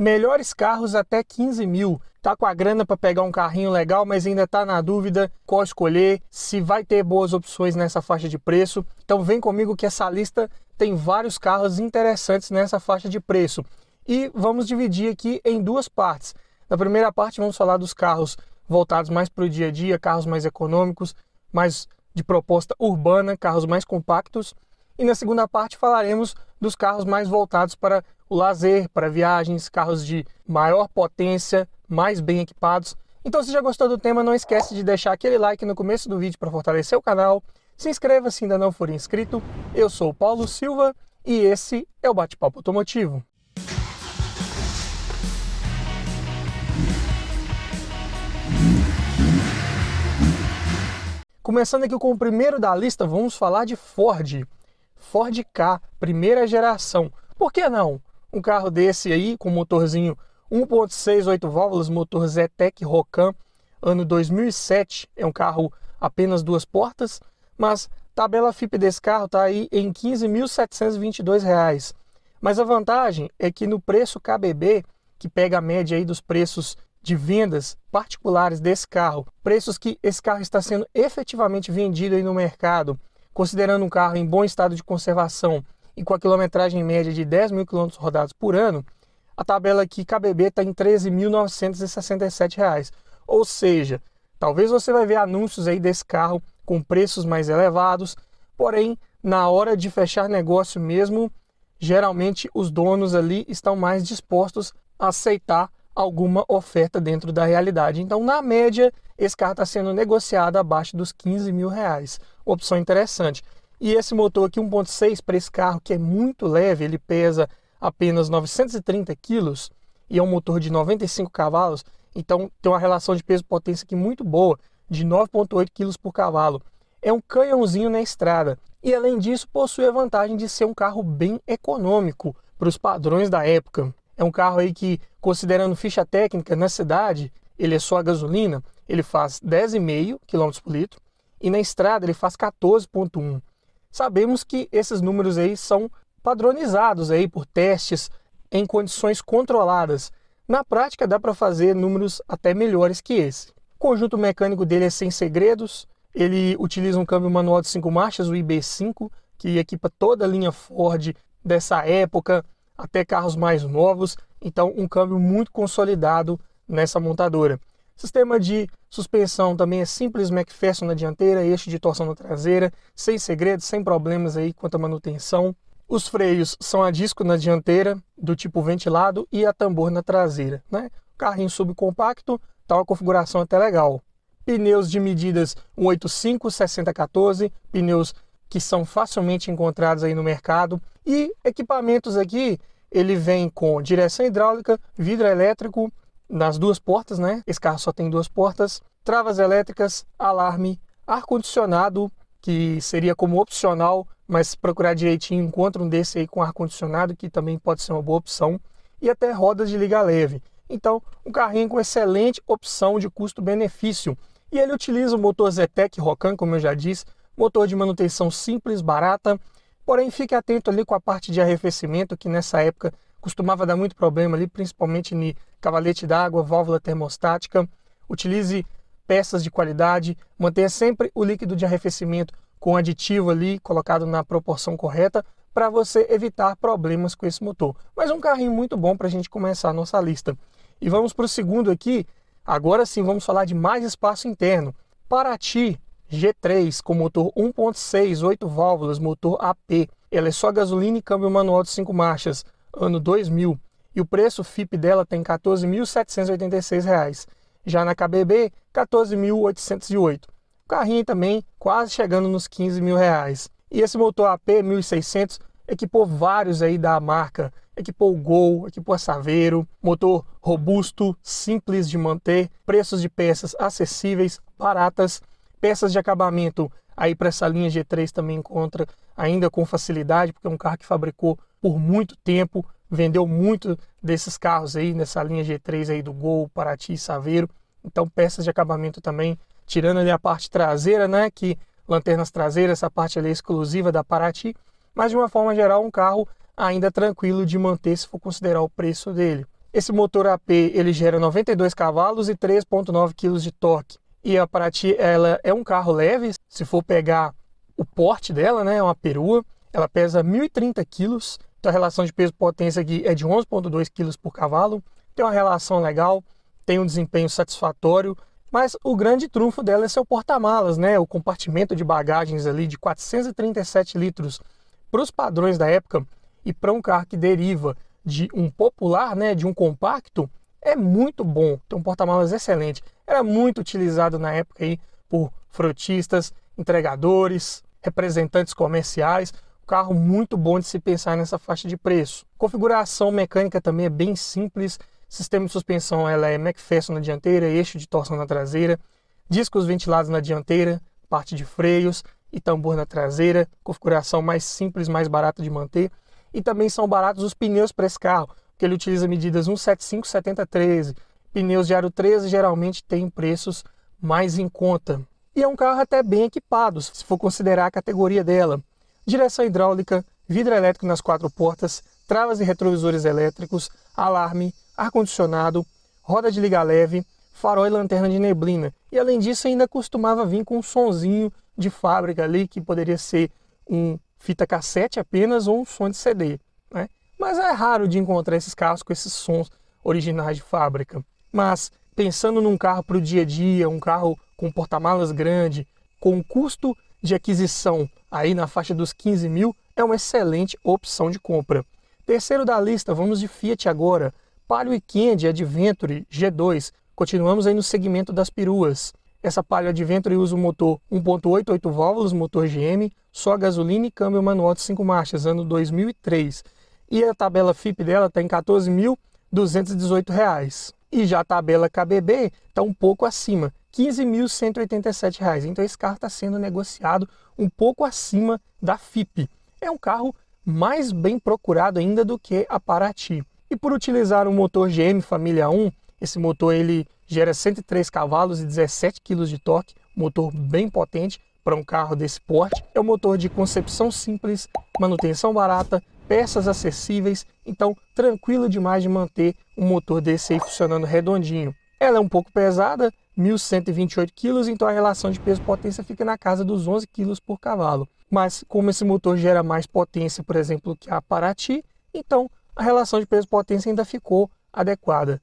Melhores carros até 15 mil. Tá com a grana para pegar um carrinho legal, mas ainda tá na dúvida qual escolher, se vai ter boas opções nessa faixa de preço. Então vem comigo que essa lista tem vários carros interessantes nessa faixa de preço. E vamos dividir aqui em duas partes. Na primeira parte vamos falar dos carros voltados mais para o dia a dia, carros mais econômicos, mais de proposta urbana, carros mais compactos. E na segunda parte falaremos dos carros mais voltados para o lazer, para viagens, carros de maior potência, mais bem equipados. Então se já gostou do tema, não esquece de deixar aquele like no começo do vídeo para fortalecer o canal. Se inscreva se ainda não for inscrito. Eu sou o Paulo Silva e esse é o Bate-Papo Automotivo. Começando aqui com o primeiro da lista, vamos falar de Ford. Ford K, primeira geração. Por que não? Um carro desse aí, com motorzinho 1.6, 8 válvulas, motor Zetec Rocan, ano 2007. É um carro apenas duas portas, mas tabela FIP desse carro está aí em R$ 15.722. Mas a vantagem é que no preço KBB, que pega a média aí dos preços de vendas particulares desse carro, preços que esse carro está sendo efetivamente vendido aí no mercado, Considerando um carro em bom estado de conservação e com a quilometragem média de 10 mil quilômetros rodados por ano, a tabela aqui KBB está em R$ 13.967. Ou seja, talvez você vai ver anúncios aí desse carro com preços mais elevados, porém, na hora de fechar negócio mesmo, geralmente os donos ali estão mais dispostos a aceitar alguma oferta dentro da realidade. Então, na média, esse carro está sendo negociado abaixo dos 15 mil reais opção interessante. E esse motor aqui 1.6 para esse carro que é muito leve, ele pesa apenas 930 quilos e é um motor de 95 cavalos, então tem uma relação de peso-potência aqui muito boa, de 9.8 quilos por cavalo. É um canhãozinho na estrada e além disso possui a vantagem de ser um carro bem econômico para os padrões da época. É um carro aí que, considerando ficha técnica na cidade, ele é só a gasolina, ele faz 10,5 km por litro, e na estrada ele faz 14.1. Sabemos que esses números aí são padronizados aí por testes em condições controladas. Na prática dá para fazer números até melhores que esse. O conjunto mecânico dele é sem segredos, ele utiliza um câmbio manual de 5 marchas, o IB5, que equipa toda a linha Ford dessa época, até carros mais novos, então um câmbio muito consolidado nessa montadora. Sistema de suspensão também é simples, MacPherson na dianteira, eixo de torção na traseira, sem segredos, sem problemas aí quanto à manutenção. Os freios são a disco na dianteira, do tipo ventilado, e a tambor na traseira. Né? Carrinho subcompacto, tal uma configuração até legal. Pneus de medidas 185, 6014, pneus que são facilmente encontrados aí no mercado. E equipamentos aqui, ele vem com direção hidráulica, vidro elétrico, nas duas portas, né? Esse carro só tem duas portas, travas elétricas, alarme, ar-condicionado, que seria como opcional, mas procurar direitinho, encontra um desse aí com ar-condicionado, que também pode ser uma boa opção, e até rodas de liga leve. Então, um carrinho com excelente opção de custo-benefício. E ele utiliza o motor Zetec Rocan, como eu já disse, motor de manutenção simples, barata, porém fique atento ali com a parte de arrefecimento, que nessa época costumava dar muito problema ali, principalmente cavalete d'água, válvula termostática. Utilize peças de qualidade, mantenha sempre o líquido de arrefecimento com aditivo ali colocado na proporção correta para você evitar problemas com esse motor. Mas um carrinho muito bom para a gente começar a nossa lista. E vamos para o segundo aqui. Agora sim, vamos falar de mais espaço interno. Paraty G3 com motor 1.6, 8 válvulas, motor AP. Ela é só gasolina e câmbio manual de 5 marchas, ano 2000 e o preço FIP dela tem R$ 14.786. Já na KBB, 14.808. O carrinho também quase chegando nos 15 mil reais. E esse motor AP 1600 equipou vários aí da marca. Equipou o Gol, equipou a Saveiro, motor robusto, simples de manter, preços de peças acessíveis, baratas, peças de acabamento aí para essa linha G3 também encontra ainda com facilidade, porque é um carro que fabricou por muito tempo, vendeu muito desses carros aí nessa linha G3 aí do Gol, Paraty e Saveiro. Então peças de acabamento também, tirando ali a parte traseira, né, que lanternas traseiras, essa parte ali é exclusiva da Paraty, mas de uma forma geral um carro ainda tranquilo de manter se for considerar o preço dele. Esse motor AP ele gera 92 cavalos e 3.9 kg de torque. E a Paraty ela é um carro leve, se for pegar o porte dela, né, é uma perua, ela pesa 1030 quilos então a relação de peso-potência aqui é de 11,2 kg por cavalo, tem uma relação legal, tem um desempenho satisfatório, mas o grande trunfo dela é seu porta-malas, né? o compartimento de bagagens ali de 437 litros para os padrões da época e para um carro que deriva de um popular, né, de um compacto, é muito bom. Tem um porta-malas excelente. Era muito utilizado na época aí por frotistas, entregadores, representantes comerciais carro muito bom de se pensar nessa faixa de preço. Configuração mecânica também é bem simples. Sistema de suspensão ela é MacPherson na dianteira, eixo de torção na traseira, discos ventilados na dianteira, parte de freios e tambor na traseira. Configuração mais simples, mais barata de manter. E também são baratos os pneus para esse carro, porque ele utiliza medidas 175 70 13. Pneus de aro 13 geralmente têm preços mais em conta. E é um carro até bem equipado, se for considerar a categoria dela direção hidráulica, vidro elétrico nas quatro portas, travas e retrovisores elétricos, alarme, ar-condicionado, roda de liga leve, farol e lanterna de neblina. E além disso, ainda costumava vir com um sonzinho de fábrica ali, que poderia ser um fita cassete apenas ou um som de CD. Né? Mas é raro de encontrar esses carros com esses sons originais de fábrica. Mas pensando num carro para o dia a dia, um carro com porta-malas grande, com custo de aquisição aí na faixa dos 15 mil é uma excelente opção de compra. Terceiro da lista, vamos de Fiat agora. Palio Weekend Adventure G2. Continuamos aí no segmento das peruas. Essa Palio Adventure usa o motor 1.8, 8 válvulas, motor GM, só gasolina e câmbio manual de 5 marchas, ano 2003. E a tabela FIP dela está em R$ 14.218. E já a tabela KBB está um pouco acima, 15.187 reais. Então esse carro está sendo negociado um pouco acima da Fipe. É um carro mais bem procurado ainda do que a Paraty. E por utilizar o um motor GM Família 1, esse motor ele gera 103 cavalos e 17 kg de torque, motor bem potente para um carro desse porte. É um motor de concepção simples, manutenção barata, peças acessíveis, então tranquilo demais de manter um motor desse aí funcionando redondinho. Ela é um pouco pesada, 1.128 kg, então a relação de peso-potência fica na casa dos 11 kg por cavalo. Mas como esse motor gera mais potência, por exemplo, que a Paraty, então a relação de peso-potência ainda ficou adequada.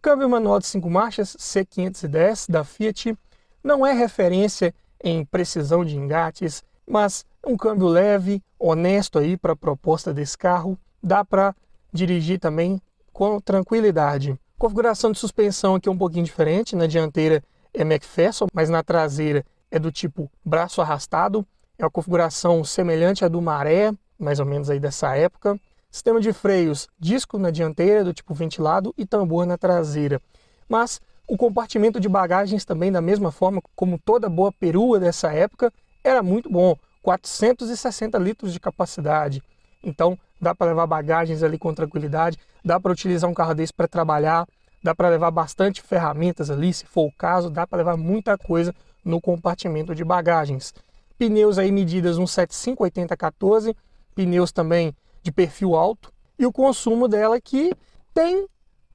Câmbio manual de 5 marchas C510 da Fiat não é referência em precisão de engates, mas um câmbio leve, honesto aí para a proposta desse carro, dá para dirigir também com tranquilidade. Configuração de suspensão aqui é um pouquinho diferente, na né? dianteira é MacPherson, mas na traseira é do tipo braço arrastado, é uma configuração semelhante à do Maré, mais ou menos aí dessa época. Sistema de freios, disco na dianteira do tipo ventilado e tambor na traseira. Mas o compartimento de bagagens também da mesma forma como toda boa perua dessa época era muito bom, 460 litros de capacidade. Então dá para levar bagagens ali com tranquilidade dá para utilizar um carro desse para trabalhar, dá para levar bastante ferramentas ali, se for o caso, dá para levar muita coisa no compartimento de bagagens. Pneus aí medidas 175 758014, pneus também de perfil alto e o consumo dela que tem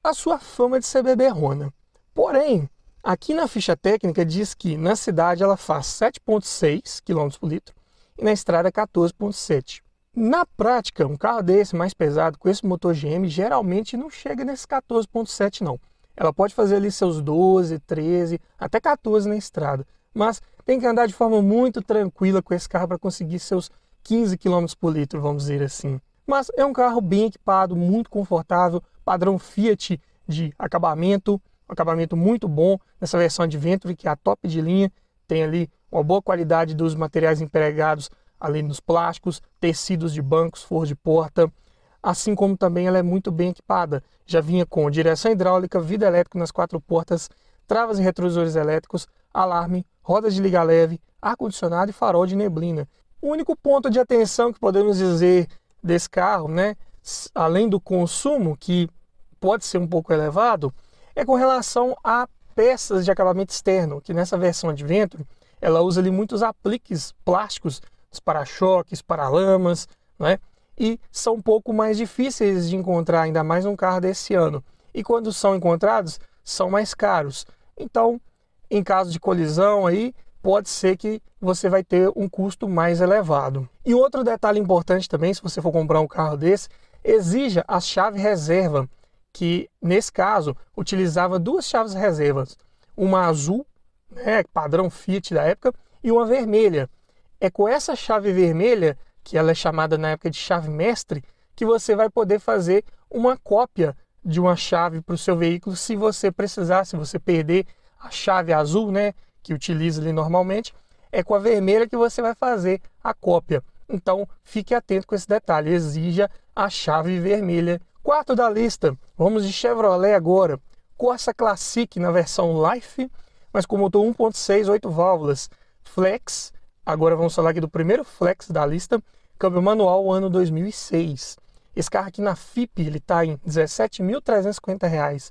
a sua fama de ser beberrona. Porém, aqui na ficha técnica diz que na cidade ela faz 7.6 km por litro e na estrada 14.7. Na prática, um carro desse mais pesado com esse motor GM geralmente não chega nesse 14.7 não. Ela pode fazer ali seus 12, 13, até 14 na estrada, mas tem que andar de forma muito tranquila com esse carro para conseguir seus 15 km por litro, vamos dizer assim. Mas é um carro bem equipado, muito confortável, padrão Fiat de acabamento, acabamento muito bom nessa versão Adventure que é a top de linha, tem ali uma boa qualidade dos materiais empregados além dos plásticos, tecidos de bancos, forro de porta, assim como também ela é muito bem equipada. Já vinha com direção hidráulica, vida elétrica nas quatro portas, travas e retrovisores elétricos, alarme, rodas de liga leve, ar-condicionado e farol de neblina. O único ponto de atenção que podemos dizer desse carro, né, além do consumo, que pode ser um pouco elevado, é com relação a peças de acabamento externo, que nessa versão Adventure ela usa ali muitos apliques plásticos os para-choques, para-lamas, né? E são um pouco mais difíceis de encontrar, ainda mais um carro desse ano. E quando são encontrados, são mais caros. Então, em caso de colisão aí, pode ser que você vai ter um custo mais elevado. E outro detalhe importante também, se você for comprar um carro desse, exija a chave reserva, que nesse caso utilizava duas chaves reservas, uma azul, né, padrão Fiat da época, e uma vermelha. É com essa chave vermelha, que ela é chamada na época de chave mestre, que você vai poder fazer uma cópia de uma chave para o seu veículo se você precisar, se você perder a chave azul, né, que utiliza ali normalmente, é com a vermelha que você vai fazer a cópia. Então, fique atento com esse detalhe, exija a chave vermelha. Quarto da lista, vamos de Chevrolet agora. Corsa Classic na versão Life, mas com motor 1.6, 8 válvulas, Flex, Agora vamos falar aqui do primeiro flex da lista, câmbio manual ano 2006. Esse carro aqui na FIP ele está em R$ reais,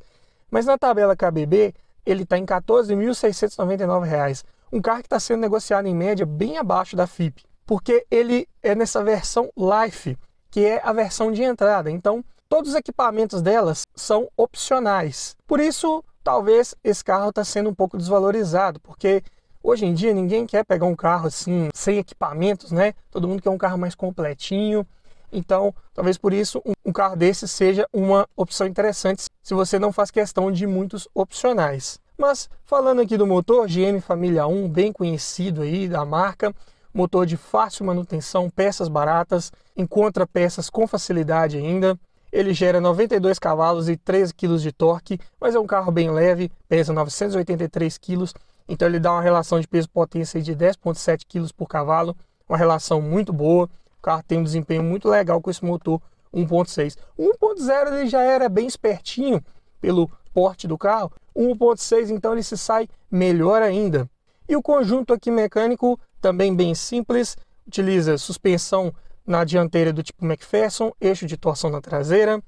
mas na tabela KBB ele está em R$ reais. Um carro que está sendo negociado em média bem abaixo da FIP, porque ele é nessa versão Life, que é a versão de entrada. Então, todos os equipamentos delas são opcionais. Por isso, talvez esse carro está sendo um pouco desvalorizado, porque Hoje em dia ninguém quer pegar um carro assim, sem equipamentos, né? Todo mundo quer um carro mais completinho. Então, talvez por isso um carro desse seja uma opção interessante se você não faz questão de muitos opcionais. Mas falando aqui do motor GM Família 1, bem conhecido aí da marca, motor de fácil manutenção, peças baratas, encontra peças com facilidade ainda. Ele gera 92 cavalos e 13 kg de torque, mas é um carro bem leve, pesa 983 kg então ele dá uma relação de peso-potência de 10,7 kg por cavalo, uma relação muito boa. O carro tem um desempenho muito legal com esse motor 1.6. 1.0 ele já era bem espertinho pelo porte do carro. 1.6 então ele se sai melhor ainda. E o conjunto aqui mecânico também bem simples, utiliza suspensão na dianteira do tipo McPherson, eixo de torção na traseira,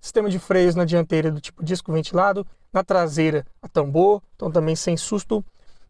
sistema de freios na dianteira do tipo disco ventilado, na traseira a tambor, então também sem susto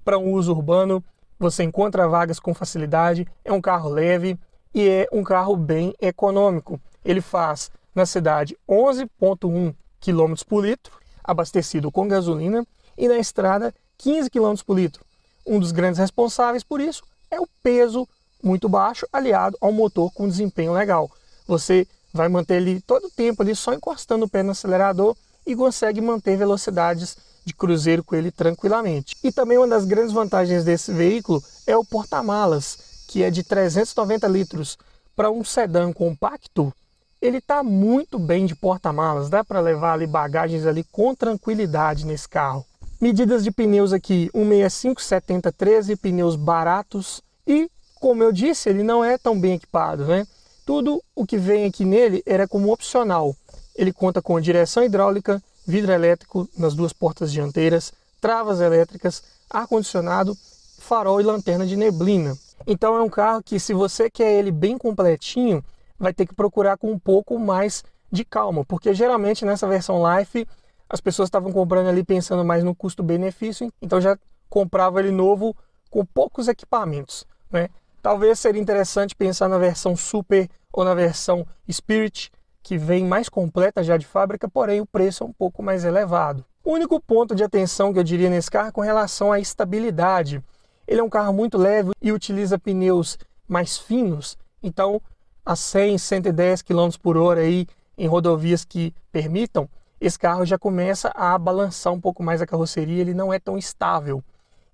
para um uso urbano, você encontra vagas com facilidade, é um carro leve e é um carro bem econômico. Ele faz na cidade 11,1 km por litro, abastecido com gasolina, e na estrada 15 km por litro. Um dos grandes responsáveis por isso é o peso muito baixo, aliado ao motor com desempenho legal. Você vai manter ele todo o tempo ali só encostando o pé no acelerador e consegue manter velocidades de cruzeiro com ele tranquilamente. E também uma das grandes vantagens desse veículo é o porta-malas, que é de 390 litros. Para um sedã compacto, ele está muito bem de porta-malas, dá para levar ali bagagens ali com tranquilidade nesse carro. Medidas de pneus aqui, 165 70 13, pneus baratos e, como eu disse, ele não é tão bem equipado, né? Tudo o que vem aqui nele era como opcional. Ele conta com direção hidráulica, vidro elétrico nas duas portas dianteiras, travas elétricas, ar-condicionado, farol e lanterna de neblina. Então é um carro que se você quer ele bem completinho, vai ter que procurar com um pouco mais de calma, porque geralmente nessa versão Life as pessoas estavam comprando ali pensando mais no custo-benefício, então já comprava ele novo com poucos equipamentos, né? Talvez seria interessante pensar na versão Super ou na versão Spirit, que vem mais completa já de fábrica, porém o preço é um pouco mais elevado. O único ponto de atenção que eu diria nesse carro é com relação à estabilidade. Ele é um carro muito leve e utiliza pneus mais finos, então a 100, 110 km por hora aí em rodovias que permitam, esse carro já começa a balançar um pouco mais a carroceria, ele não é tão estável.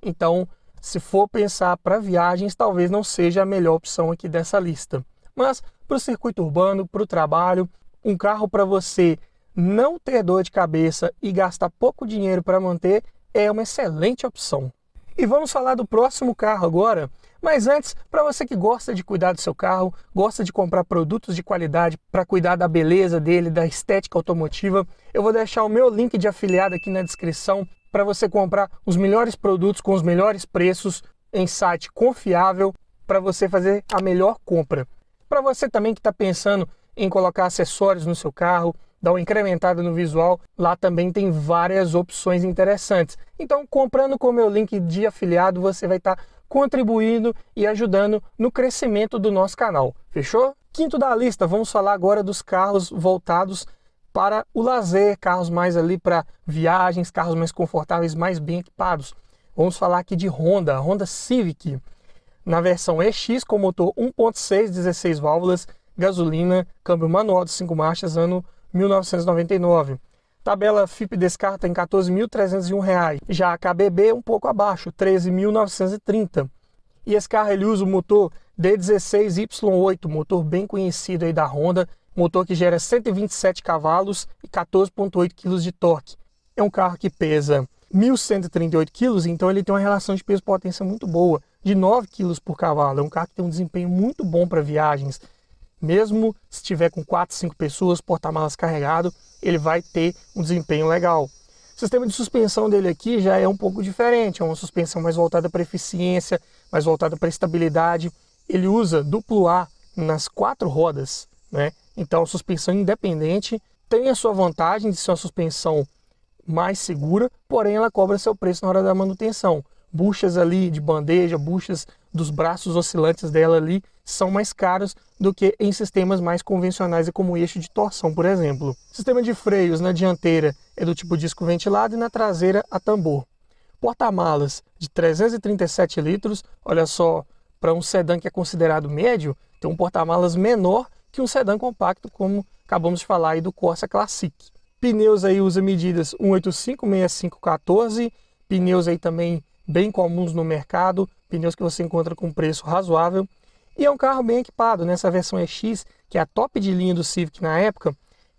Então, se for pensar para viagens, talvez não seja a melhor opção aqui dessa lista. Mas para o circuito urbano, para o trabalho, um carro para você não ter dor de cabeça e gastar pouco dinheiro para manter é uma excelente opção. E vamos falar do próximo carro agora. Mas antes, para você que gosta de cuidar do seu carro, gosta de comprar produtos de qualidade para cuidar da beleza dele, da estética automotiva, eu vou deixar o meu link de afiliado aqui na descrição para você comprar os melhores produtos com os melhores preços em site confiável para você fazer a melhor compra. Para você também que está pensando em colocar acessórios no seu carro, dar uma incrementada no visual, lá também tem várias opções interessantes. Então, comprando com o meu link de afiliado, você vai estar tá contribuindo e ajudando no crescimento do nosso canal. Fechou? Quinto da lista, vamos falar agora dos carros voltados para o lazer, carros mais ali para viagens, carros mais confortáveis, mais bem equipados. Vamos falar aqui de Honda, Honda Civic, na versão EX com motor 1.6, 16 válvulas, gasolina, câmbio manual de 5 marchas, ano 1999. Tabela FIP descarta em R$ 14.301. Já a KBB um pouco abaixo, R$ 13.930. E esse carro ele usa o motor D16Y8, motor bem conhecido aí da Honda, motor que gera 127 cavalos e 14.8 kg de torque. É um carro que pesa 1.138 kg, então ele tem uma relação de peso-potência muito boa, de 9 kg por cavalo. É um carro que tem um desempenho muito bom para viagens, mesmo se tiver com 4, 5 pessoas, porta-malas carregado, ele vai ter um desempenho legal. O sistema de suspensão dele aqui já é um pouco diferente, é uma suspensão mais voltada para eficiência, mais voltada para estabilidade. Ele usa duplo A nas quatro rodas, né? Então, suspensão independente tem a sua vantagem de ser uma suspensão mais segura, porém ela cobra seu preço na hora da manutenção. Buchas ali de bandeja, buchas dos braços oscilantes dela ali são mais caros do que em sistemas mais convencionais como eixo de torção, por exemplo. sistema de freios na dianteira é do tipo disco ventilado e na traseira a tambor. Porta-malas de 337 litros, olha só, para um sedã que é considerado médio, tem um porta-malas menor que um sedã compacto, como acabamos de falar aí do Corsa Classic. Pneus aí usa medidas 185, 65, 14, pneus aí também bem comuns no mercado, pneus que você encontra com preço razoável. E é um carro bem equipado, nessa né? versão EX, que é a top de linha do Civic na época,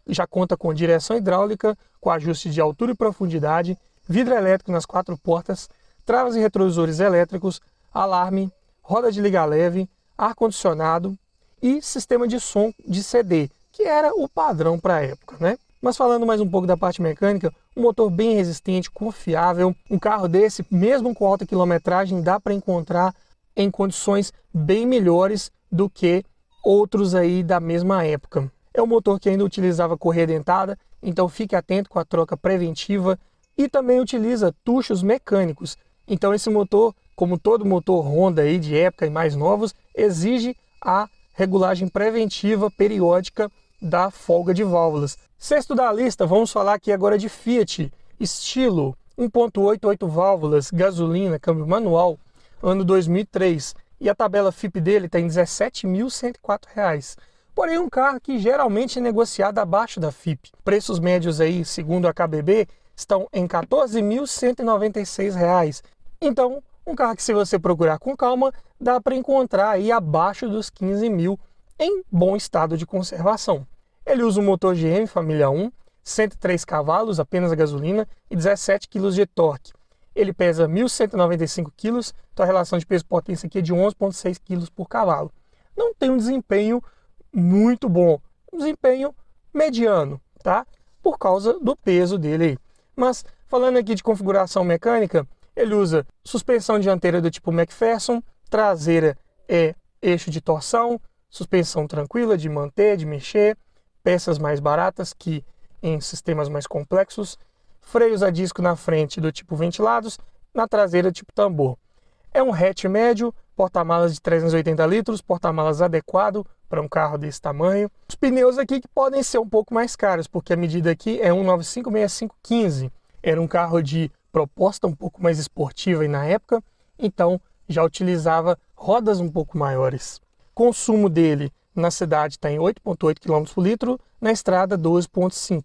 já conta com direção hidráulica, com ajuste de altura e profundidade, vidro elétrico nas quatro portas, travas e retrovisores elétricos, alarme, roda de liga leve, ar-condicionado e sistema de som de CD, que era o padrão para a época, né? Mas falando mais um pouco da parte mecânica, um motor bem resistente, confiável, um carro desse, mesmo com alta quilometragem, dá para encontrar em condições bem melhores do que outros aí da mesma época. É um motor que ainda utilizava correia dentada, então fique atento com a troca preventiva e também utiliza tuchos mecânicos. Então esse motor, como todo motor Honda aí de época e mais novos, exige a regulagem preventiva periódica da folga de válvulas. Sexto da lista, vamos falar aqui agora de Fiat, estilo 1.88 válvulas, gasolina, câmbio manual, ano 2003, e a tabela FIP dele tem R$ 17.104. Porém, um carro que geralmente é negociado abaixo da FIP. Preços médios aí, segundo a KBB, estão em R$ 14.196. Então, um carro que se você procurar com calma, dá para encontrar aí abaixo dos 15 mil em bom estado de conservação. Ele usa um motor GM família 1, 103 cavalos apenas a gasolina e 17 kg de torque. Ele pesa 1.195 kg, então a relação de peso-potência aqui é de 11,6 kg por cavalo. Não tem um desempenho muito bom, um desempenho mediano, tá? Por causa do peso dele aí. Mas falando aqui de configuração mecânica, ele usa suspensão dianteira do tipo MacPherson, traseira é eixo de torção, suspensão tranquila de manter, de mexer, peças mais baratas que em sistemas mais complexos freios a disco na frente do tipo ventilados, na traseira tipo tambor. É um hatch médio, porta-malas de 380 litros, porta-malas adequado para um carro desse tamanho. Os pneus aqui que podem ser um pouco mais caros, porque a medida aqui é 1956515. Era um carro de proposta um pouco mais esportiva e na época, então já utilizava rodas um pouco maiores. Consumo dele na cidade está em 8,8 km por litro, na estrada 12,5.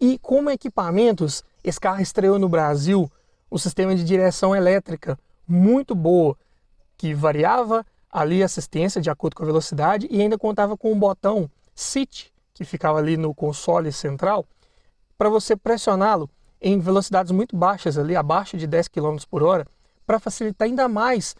E como equipamentos, esse carro estreou no Brasil um sistema de direção elétrica muito boa, que variava ali a assistência de acordo com a velocidade e ainda contava com um botão SIT, que ficava ali no console central, para você pressioná-lo em velocidades muito baixas, ali abaixo de 10 km por hora, para facilitar ainda mais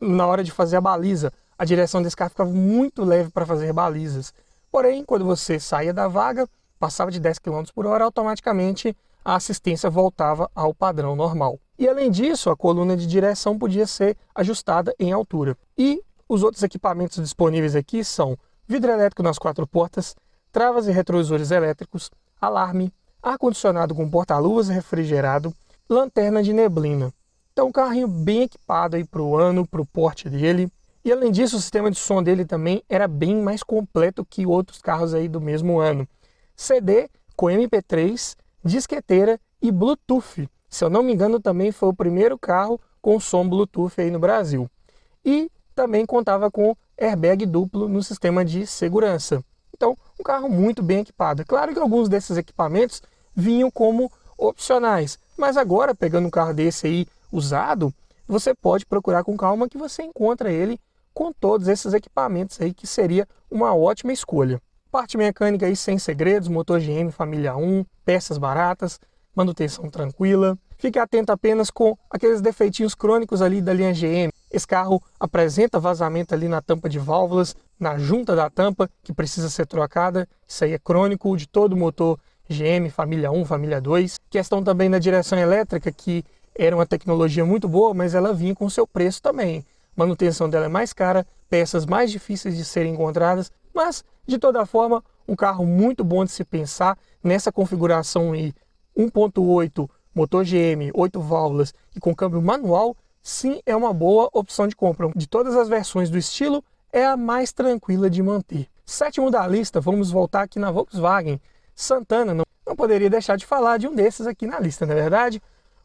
na hora de fazer a baliza. A direção desse carro ficava muito leve para fazer balizas. Porém, quando você saía da vaga, passava de 10 km por hora, automaticamente a assistência voltava ao padrão normal. E além disso, a coluna de direção podia ser ajustada em altura. E os outros equipamentos disponíveis aqui são vidro elétrico nas quatro portas, travas e retrovisores elétricos, alarme, ar-condicionado com porta-luvas refrigerado, lanterna de neblina. Então, um carrinho bem equipado aí para o ano, para o porte dele. E além disso, o sistema de som dele também era bem mais completo que outros carros aí do mesmo ano. CD com MP3 disqueteira e Bluetooth. Se eu não me engano, também foi o primeiro carro com som Bluetooth aí no Brasil. E também contava com airbag duplo no sistema de segurança. Então, um carro muito bem equipado. É claro que alguns desses equipamentos vinham como opcionais, mas agora, pegando um carro desse aí usado, você pode procurar com calma que você encontra ele com todos esses equipamentos aí, que seria uma ótima escolha. Parte mecânica aí sem segredos, motor GM família 1, peças baratas, manutenção tranquila. Fique atento apenas com aqueles defeitinhos crônicos ali da linha GM. Esse carro apresenta vazamento ali na tampa de válvulas, na junta da tampa, que precisa ser trocada. Isso aí é crônico de todo motor GM, família 1, família 2. Questão também da direção elétrica, que era uma tecnologia muito boa, mas ela vinha com seu preço também. Manutenção dela é mais cara, peças mais difíceis de serem encontradas mas, de toda forma, um carro muito bom de se pensar nessa configuração e 1.8 motor GM, 8 válvulas e com câmbio manual, sim é uma boa opção de compra. De todas as versões do estilo, é a mais tranquila de manter. Sétimo da lista, vamos voltar aqui na Volkswagen. Santana, não, não poderia deixar de falar de um desses aqui na lista, na é verdade?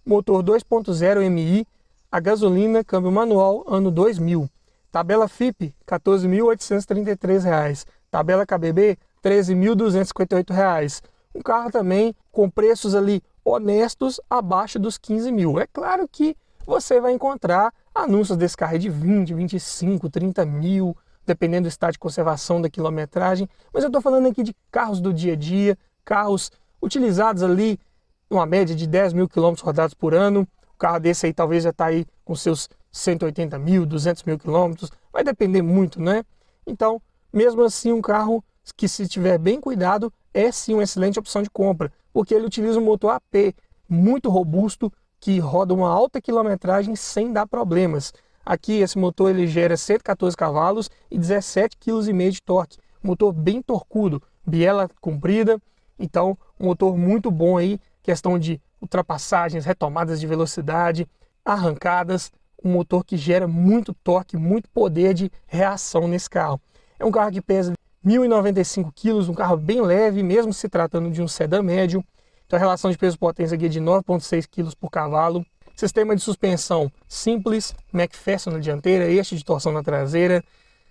Motor 2.0 MI, a gasolina, câmbio manual, ano 2000. Tabela FIP, R$ 14.833. Tabela KBB, R$ 13.258. Um carro também com preços ali honestos abaixo dos 15 mil. É claro que você vai encontrar anúncios desse carro de 20, 25, 30 mil, dependendo do estado de conservação da quilometragem. Mas eu estou falando aqui de carros do dia a dia, carros utilizados ali uma média de 10 mil quilômetros rodados por ano. O carro desse aí talvez já está aí com seus 180 mil, 200 mil quilômetros, vai depender muito, né? Então, mesmo assim, um carro que se tiver bem cuidado é sim uma excelente opção de compra, porque ele utiliza um motor AP muito robusto que roda uma alta quilometragem sem dar problemas. Aqui esse motor ele gera 114 cavalos e 17,5 kg de torque. Motor bem torcudo, biela comprida, então um motor muito bom aí, questão de ultrapassagens, retomadas de velocidade, arrancadas, um motor que gera muito torque, muito poder de reação nesse carro. É um carro que pesa 1.095 kg, um carro bem leve, mesmo se tratando de um sedã médio. Então a relação de peso-potência aqui é de 9,6 kg por cavalo. Sistema de suspensão simples, MacPherson na dianteira, eixo de torção na traseira.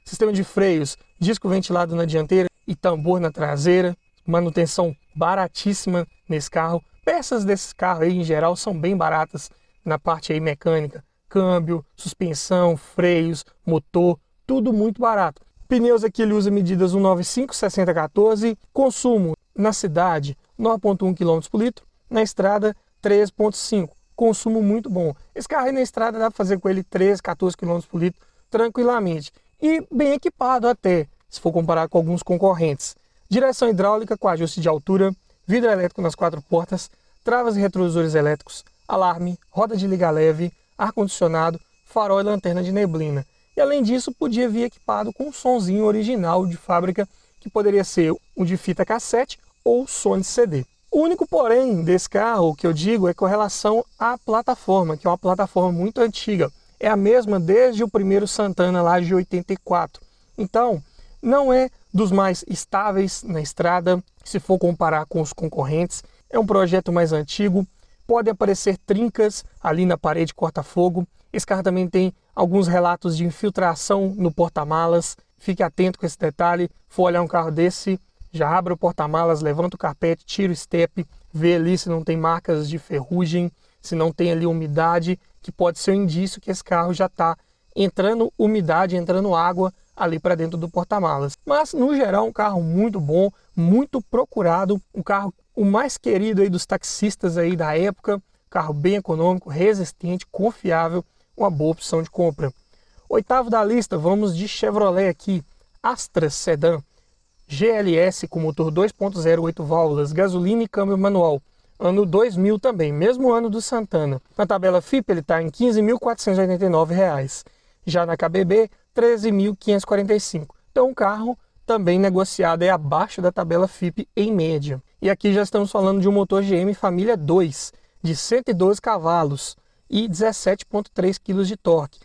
Sistema de freios, disco ventilado na dianteira e tambor na traseira. Manutenção baratíssima nesse carro. Peças desse carro aí, em geral são bem baratas na parte aí mecânica câmbio, suspensão, freios, motor, tudo muito barato. Pneus aqui ele usa medidas 195 60 14, consumo na cidade 9.1 km por litro, na estrada 3.5, consumo muito bom. Esse carro aí na estrada dá para fazer com ele 13, 14 km por litro tranquilamente e bem equipado até, se for comparar com alguns concorrentes. Direção hidráulica com ajuste de altura, vidro elétrico nas quatro portas, travas e retrovisores elétricos, alarme, roda de liga leve, ar-condicionado, farol e lanterna de neblina. E além disso, podia vir equipado com um sonzinho original de fábrica, que poderia ser o de fita cassete ou som de CD. O único porém desse carro que eu digo é com relação à plataforma, que é uma plataforma muito antiga. É a mesma desde o primeiro Santana lá de 84. Então, não é dos mais estáveis na estrada, se for comparar com os concorrentes. É um projeto mais antigo, podem aparecer trincas ali na parede corta-fogo. Esse carro também tem alguns relatos de infiltração no porta-malas. Fique atento com esse detalhe. For olhar um carro desse, já abre o porta-malas, levanta o carpete, tira o step, vê ali se não tem marcas de ferrugem, se não tem ali umidade, que pode ser um indício que esse carro já está entrando umidade, entrando água ali para dentro do porta-malas. Mas no geral, um carro muito bom, muito procurado, um carro o mais querido aí dos taxistas aí da época, carro bem econômico, resistente, confiável, uma boa opção de compra. Oitavo da lista, vamos de Chevrolet aqui, Astra Sedan, GLS com motor 2.08 válvulas, gasolina e câmbio manual, ano 2000 também, mesmo ano do Santana. Na tabela FIP ele está em R$ 15.489, já na KBB R$ 13.545. Então um carro também negociada é abaixo da tabela FIP em média. E aqui já estamos falando de um motor GM família 2, de 112 cavalos e 17,3 kg de torque.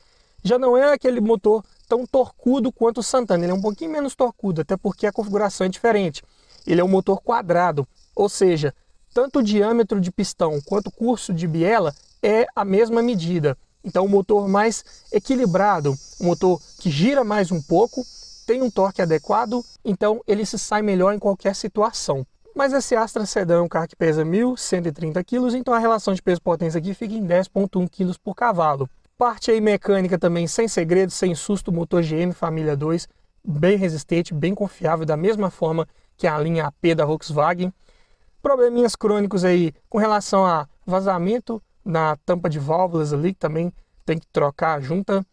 Já não é aquele motor tão torcudo quanto o Santana, ele é um pouquinho menos torcudo, até porque a configuração é diferente. Ele é um motor quadrado, ou seja, tanto o diâmetro de pistão quanto o curso de biela é a mesma medida. Então, um motor mais equilibrado, um motor que gira mais um pouco, tem um torque adequado, então ele se sai melhor em qualquer situação. Mas esse Astra Sedan é um carro que pesa 1.130 kg, então a relação de peso-potência aqui fica em 10.1 kg por cavalo. Parte aí mecânica também sem segredo, sem susto, motor GM Família 2, bem resistente, bem confiável, da mesma forma que a linha AP da Volkswagen. Probleminhas crônicos aí com relação a vazamento na tampa de válvulas ali, que também tem que trocar a junta.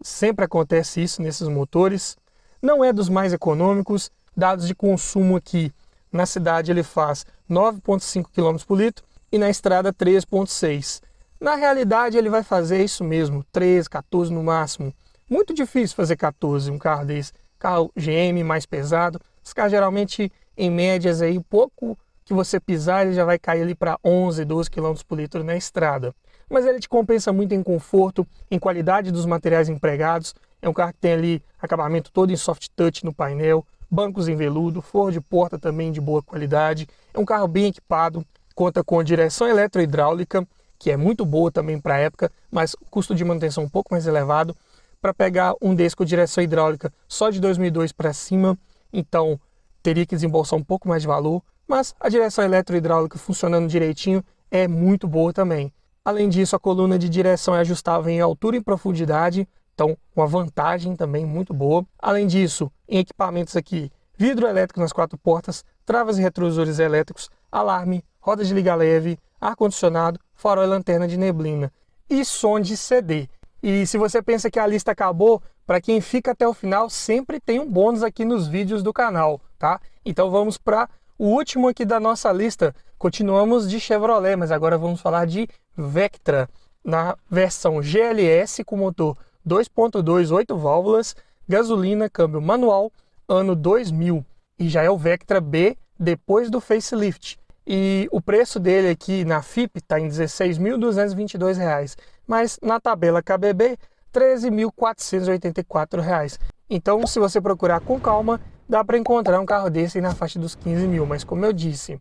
Sempre acontece isso nesses motores não é dos mais econômicos. Dados de consumo aqui na cidade ele faz 9,5 km por litro e na estrada 3,6. Na realidade ele vai fazer isso mesmo, 13, 14 no máximo. Muito difícil fazer 14 um carro desse, carro GM mais pesado. Os carros geralmente em médias aí, pouco que você pisar ele já vai cair ali para 11, 12 km por litro na estrada. Mas ele te compensa muito em conforto, em qualidade dos materiais empregados, é um carro que tem ali acabamento todo em soft touch no painel, bancos em veludo, forro de porta também de boa qualidade. É um carro bem equipado, conta com direção eletrohidráulica, que é muito boa também para a época, mas o custo de manutenção um pouco mais elevado. Para pegar um desse com direção hidráulica só de 2002 para cima, então teria que desembolsar um pouco mais de valor, mas a direção eletrohidráulica funcionando direitinho é muito boa também. Além disso, a coluna de direção é ajustável em altura e profundidade, então uma vantagem também muito boa. Além disso, em equipamentos aqui, vidro elétrico nas quatro portas, travas e retrovisores elétricos, alarme, roda de liga leve, ar-condicionado, farol e lanterna de neblina e som de CD. E se você pensa que a lista acabou, para quem fica até o final, sempre tem um bônus aqui nos vídeos do canal, tá? Então vamos para o último aqui da nossa lista. Continuamos de Chevrolet, mas agora vamos falar de Vectra na versão GLS com motor 2.2, 8 válvulas, gasolina, câmbio manual, ano 2000. E já é o Vectra B depois do facelift. E o preço dele aqui na FIP está em R$ 16.222, mas na tabela KBB, R$ 13.484. Então, se você procurar com calma, dá para encontrar um carro desse na faixa dos 15 mil, mas como eu disse,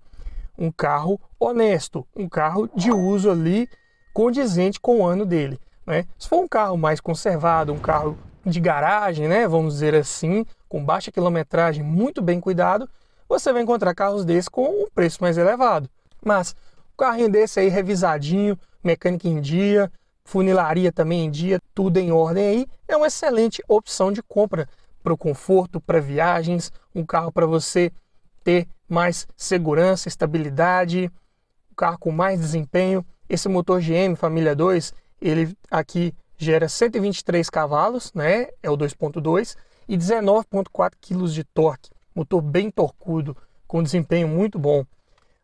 um carro honesto, um carro de uso ali condizente com o ano dele. Né? Se for um carro mais conservado, um carro de garagem, né, vamos dizer assim, com baixa quilometragem, muito bem cuidado, você vai encontrar carros desses com um preço mais elevado. Mas o carrinho desse aí revisadinho, mecânica em dia, funilaria também em dia, tudo em ordem aí, é uma excelente opção de compra para o conforto, para viagens, um carro para você ter mais segurança, estabilidade, um carro com mais desempenho. Esse motor GM Família 2, ele aqui gera 123 cavalos, né? É o 2.2 e 19.4 kg de torque. Motor bem torcudo, com desempenho muito bom.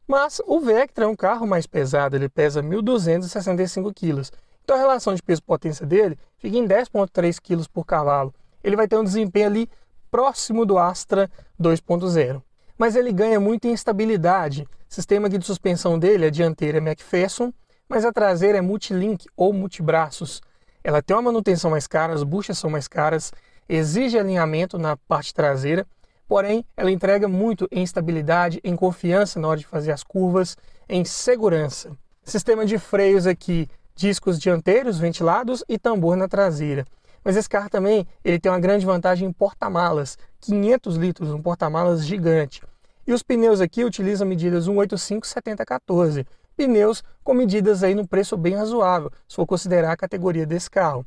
Mas o Vectra é um carro mais pesado, ele pesa 1.265 kg. Então a relação de peso-potência dele fica em 10.3 kg por cavalo. Ele vai ter um desempenho ali próximo do Astra 2.0. Mas ele ganha muito em estabilidade. O sistema de suspensão dele é dianteira MacPherson mas a traseira é multilink ou multibraços. Ela tem uma manutenção mais cara, as buchas são mais caras, exige alinhamento na parte traseira, porém ela entrega muito em estabilidade, em confiança na hora de fazer as curvas, em segurança. Sistema de freios aqui, discos dianteiros ventilados e tambor na traseira. Mas esse carro também ele tem uma grande vantagem em porta-malas, 500 litros, um porta-malas gigante. E os pneus aqui utilizam medidas 185-70-14, pneus com medidas aí no preço bem razoável, se for considerar a categoria desse carro.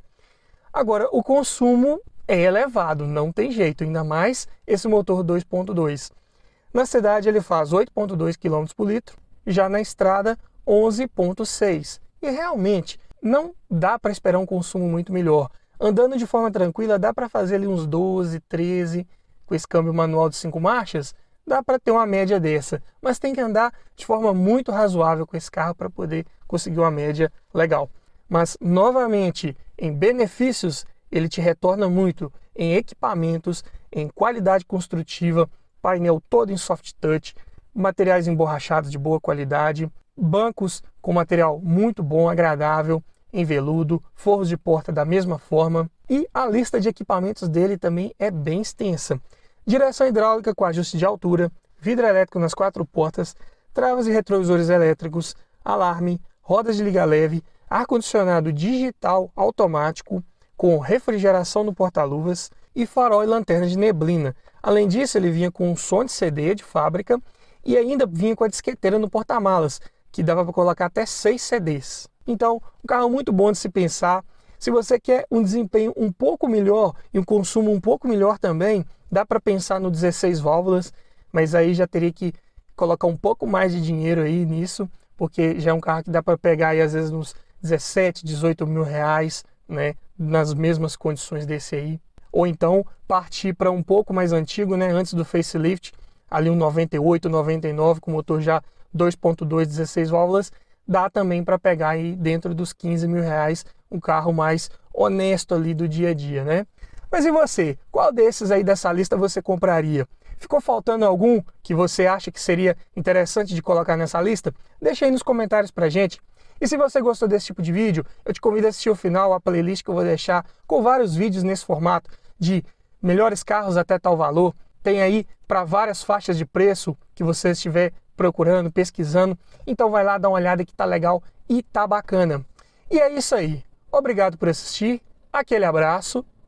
Agora, o consumo é elevado, não tem jeito, ainda mais esse motor 2.2. Na cidade ele faz 8.2 km por litro, já na estrada 11.6. E realmente não dá para esperar um consumo muito melhor. Andando de forma tranquila dá para fazer ali uns 12, 13 com esse câmbio manual de 5 marchas, dá para ter uma média dessa, mas tem que andar de forma muito razoável com esse carro para poder conseguir uma média legal. Mas novamente, em benefícios, ele te retorna muito em equipamentos, em qualidade construtiva, painel todo em soft touch, materiais emborrachados de boa qualidade, bancos com material muito bom, agradável, em veludo, forros de porta da mesma forma, e a lista de equipamentos dele também é bem extensa direção hidráulica com ajuste de altura, vidro elétrico nas quatro portas, travas e retrovisores elétricos, alarme, rodas de liga leve, ar-condicionado digital automático, com refrigeração no porta-luvas e farol e lanterna de neblina. Além disso, ele vinha com um som de CD de fábrica e ainda vinha com a disqueteira no porta-malas, que dava para colocar até seis CDs. Então, um carro muito bom de se pensar. Se você quer um desempenho um pouco melhor e um consumo um pouco melhor também, Dá para pensar no 16 válvulas, mas aí já teria que colocar um pouco mais de dinheiro aí nisso, porque já é um carro que dá para pegar aí às vezes nos 17, 18 mil reais, né? Nas mesmas condições desse aí. Ou então partir para um pouco mais antigo, né? Antes do facelift, ali um 98, 99 com motor já 2.2, 16 válvulas, dá também para pegar aí dentro dos 15 mil reais um carro mais honesto ali do dia a dia, né? Mas e você? Qual desses aí dessa lista você compraria? Ficou faltando algum que você acha que seria interessante de colocar nessa lista? Deixa aí nos comentários pra gente. E se você gostou desse tipo de vídeo, eu te convido a assistir o final, a playlist que eu vou deixar com vários vídeos nesse formato de melhores carros até tal valor. Tem aí para várias faixas de preço que você estiver procurando, pesquisando. Então vai lá dar uma olhada que tá legal e tá bacana. E é isso aí. Obrigado por assistir. Aquele abraço